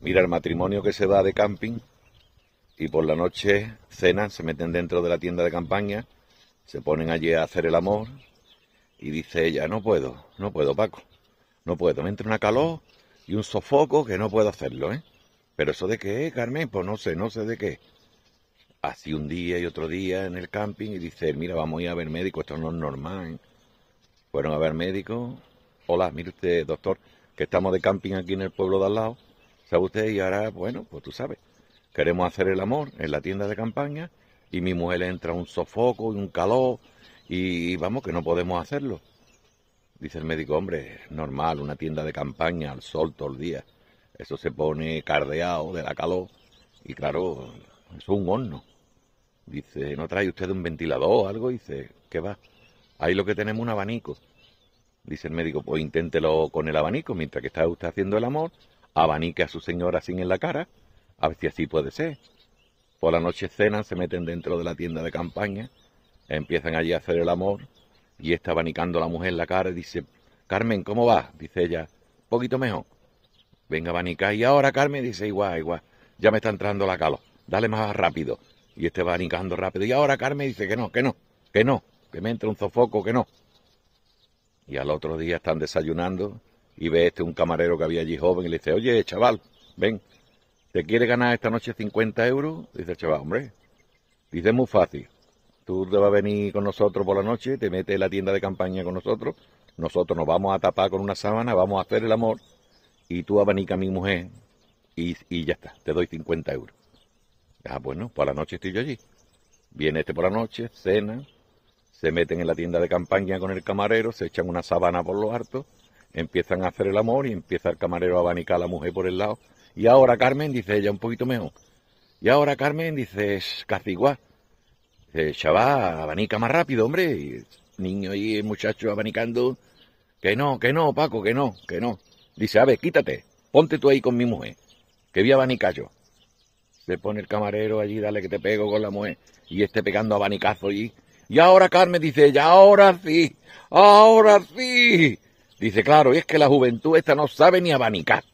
Mira, el matrimonio que se va de camping y por la noche cenan, se meten dentro de la tienda de campaña, se ponen allí a hacer el amor y dice ella, no puedo, no puedo, Paco, no puedo, me entra una calor y un sofoco que no puedo hacerlo, ¿eh? Pero eso de qué, Carmen, pues no sé, no sé de qué. Así un día y otro día en el camping y dice, mira, vamos a ir a ver médico, esto no es normal. Fueron a ver médico, hola, mire usted, doctor, que estamos de camping aquí en el pueblo de al lado ¿Sabe usted? Y ahora, bueno, pues tú sabes, queremos hacer el amor en la tienda de campaña y mi mujer entra un sofoco y un calor y, vamos, que no podemos hacerlo. Dice el médico, hombre, normal, una tienda de campaña al sol todo el día. Eso se pone cardeado de la calor y claro, es un horno. Dice, ¿no trae usted un ventilador o algo? Dice, ¿qué va? Ahí lo que tenemos un abanico. Dice el médico, pues inténtelo con el abanico mientras que está usted haciendo el amor abanique a su señora sin en la cara, a ver si así puede ser. Por la noche cenan, se meten dentro de la tienda de campaña, empiezan allí a hacer el amor, y está abanicando la mujer en la cara y dice, Carmen, ¿cómo vas? Dice ella, poquito mejor. Venga, abanicar. Y ahora, Carmen, dice, igual, igual, ya me está entrando la calor, dale más rápido. Y este va abanicando rápido. Y ahora, Carmen, dice que no, que no, que no, que me entra un zofoco, que no. Y al otro día están desayunando y ve este un camarero que había allí joven y le dice, oye, chaval, ven, ¿te quiere ganar esta noche 50 euros? Dice el chaval, hombre, dice, muy fácil, tú te vas a venir con nosotros por la noche, te metes en la tienda de campaña con nosotros, nosotros nos vamos a tapar con una sábana, vamos a hacer el amor, y tú abanicas a mi mujer, y, y ya está, te doy 50 euros. Ah, bueno, por la noche estoy yo allí. Viene este por la noche, cena, se meten en la tienda de campaña con el camarero, se echan una sábana por los hartos, empiezan a hacer el amor y empieza el camarero a abanicar a la mujer por el lado. Y ahora Carmen dice ella un poquito mejor. Y ahora Carmen dice es caciguá. Dice, chaval, abanica más rápido, hombre. Y niño y muchacho abanicando. Que no, que no, Paco, que no, que no. Dice, a ver, quítate, ponte tú ahí con mi mujer, que vi a abanicar yo. Se pone el camarero allí, dale que te pego con la mujer. Y esté pegando abanicazo allí. Y ahora Carmen dice, ya ahora sí, ahora sí. Dice, claro, y es que la juventud esta no sabe ni abanicar.